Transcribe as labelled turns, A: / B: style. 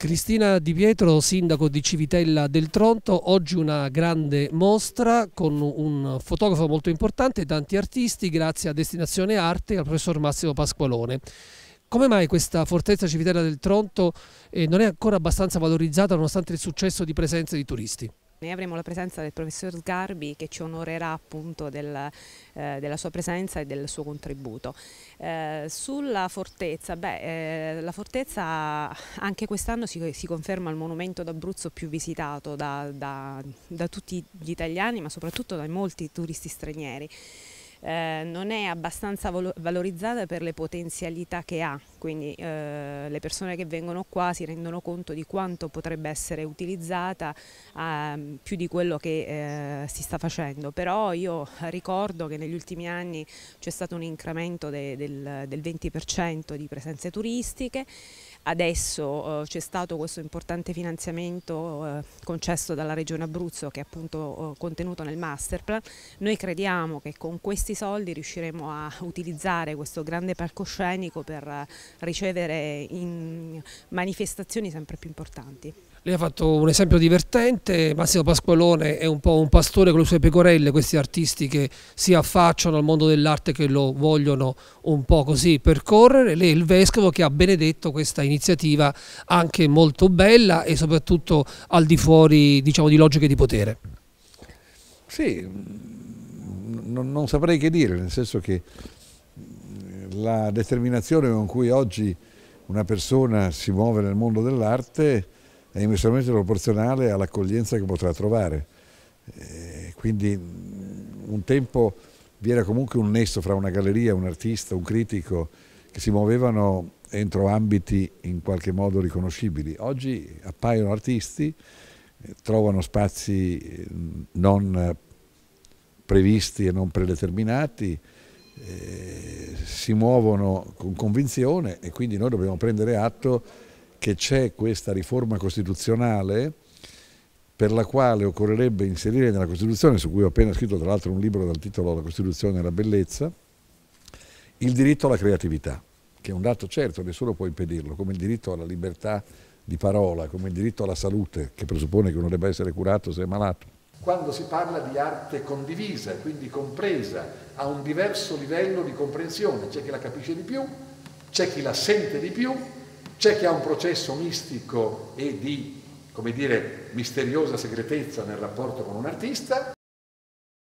A: Cristina Di Pietro, sindaco di Civitella del Tronto, oggi una grande mostra con un fotografo molto importante, e tanti artisti, grazie a Destinazione Arte e al professor Massimo Pasqualone. Come mai questa fortezza Civitella del Tronto eh, non è ancora abbastanza valorizzata nonostante il successo di presenza di turisti?
B: Ne avremo la presenza del professor Sgarbi che ci onorerà appunto del, eh, della sua presenza e del suo contributo. Eh, sulla fortezza, beh, eh, la fortezza anche quest'anno si, si, conferma il monumento d'Abruzzo più visitato da, da, da tutti gli italiani ma soprattutto da molti turisti stranieri eh, non è abbastanza valorizzata per le potenzialità che ha, quindi eh, le persone che vengono qua si rendono conto di quanto potrebbe essere utilizzata eh, più di quello che eh, si sta facendo, però io ricordo che negli ultimi anni c'è stato un incremento de del, del 20% di presenze turistiche, adesso eh, c'è stato questo importante finanziamento eh, concesso dalla Regione Abruzzo che è appunto eh, contenuto nel masterplan, noi crediamo che con questi soldi riusciremo a utilizzare questo grande palcoscenico per eh, ricevere manifestazioni sempre più importanti.
A: Lei ha fatto un esempio divertente, Massimo Pasqualone è un po' un pastore con le sue pecorelle, questi artisti che si affacciano al mondo dell'arte che lo vogliono un po' così percorrere, lei è il vescovo che ha benedetto questa iniziativa un'iniziativa anche molto bella e soprattutto al di fuori diciamo, di logiche di potere.
C: Sì, non, non saprei che dire, nel senso che eh, la determinazione con cui oggi una persona si muove nel mondo dell'arte è inversamente proporzionale all'accoglienza che potrà trovare. Eh, quindi mm, un tempo vi era comunque un nesso fra una galleria, un artista, un critico che si muovevano entro ambiti in qualche modo riconoscibili. Oggi appaiono artisti, eh, trovano spazi eh, non eh, previsti e non predeterminati, si muovono con convinzione e quindi noi dobbiamo prendere atto che c'è questa riforma costituzionale per la quale occorrerebbe inserire nella Costituzione, su cui ho appena scritto tra l'altro un libro dal titolo La Costituzione e la bellezza, il diritto alla creatività che è un dato certo, nessuno può impedirlo, come il diritto alla libertà di parola, come il diritto alla salute, che presuppone che uno debba essere curato se è malato. Quando si parla di arte condivisa, quindi compresa, ha un diverso livello di comprensione, c'è chi la capisce di più, c'è chi la sente di più, c'è chi ha un processo mistico e di, come dire, misteriosa segretezza nel rapporto con un artista.